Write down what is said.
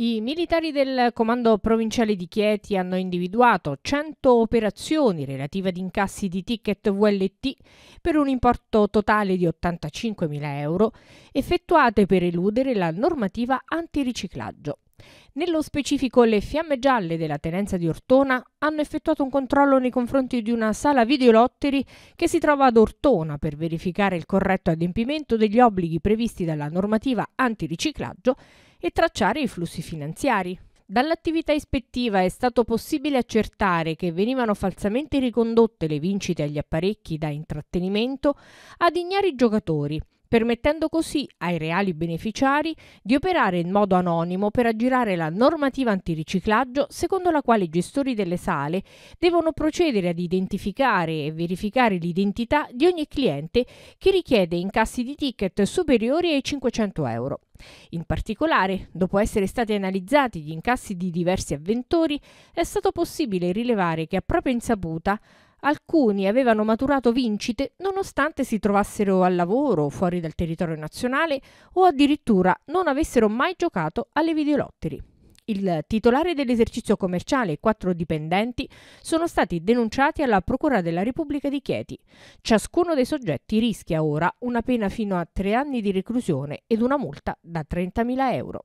I militari del Comando Provinciale di Chieti hanno individuato 100 operazioni relative ad incassi di ticket VLT per un importo totale di 85.000 euro effettuate per eludere la normativa antiriciclaggio. Nello specifico le Fiamme Gialle della Tenenza di Ortona hanno effettuato un controllo nei confronti di una sala videolotteri che si trova ad Ortona per verificare il corretto adempimento degli obblighi previsti dalla normativa antiriciclaggio e tracciare i flussi finanziari. Dall'attività ispettiva è stato possibile accertare che venivano falsamente ricondotte le vincite agli apparecchi da intrattenimento ad ignari giocatori, permettendo così ai reali beneficiari di operare in modo anonimo per aggirare la normativa antiriciclaggio secondo la quale i gestori delle sale devono procedere ad identificare e verificare l'identità di ogni cliente che richiede incassi di ticket superiori ai 500 euro. In particolare, dopo essere stati analizzati gli incassi di diversi avventori, è stato possibile rilevare che a propria insaputa Alcuni avevano maturato vincite nonostante si trovassero al lavoro fuori dal territorio nazionale o addirittura non avessero mai giocato alle videolotteri. Il titolare dell'esercizio commerciale e quattro dipendenti sono stati denunciati alla Procura della Repubblica di Chieti. Ciascuno dei soggetti rischia ora una pena fino a tre anni di reclusione ed una multa da 30.000 euro.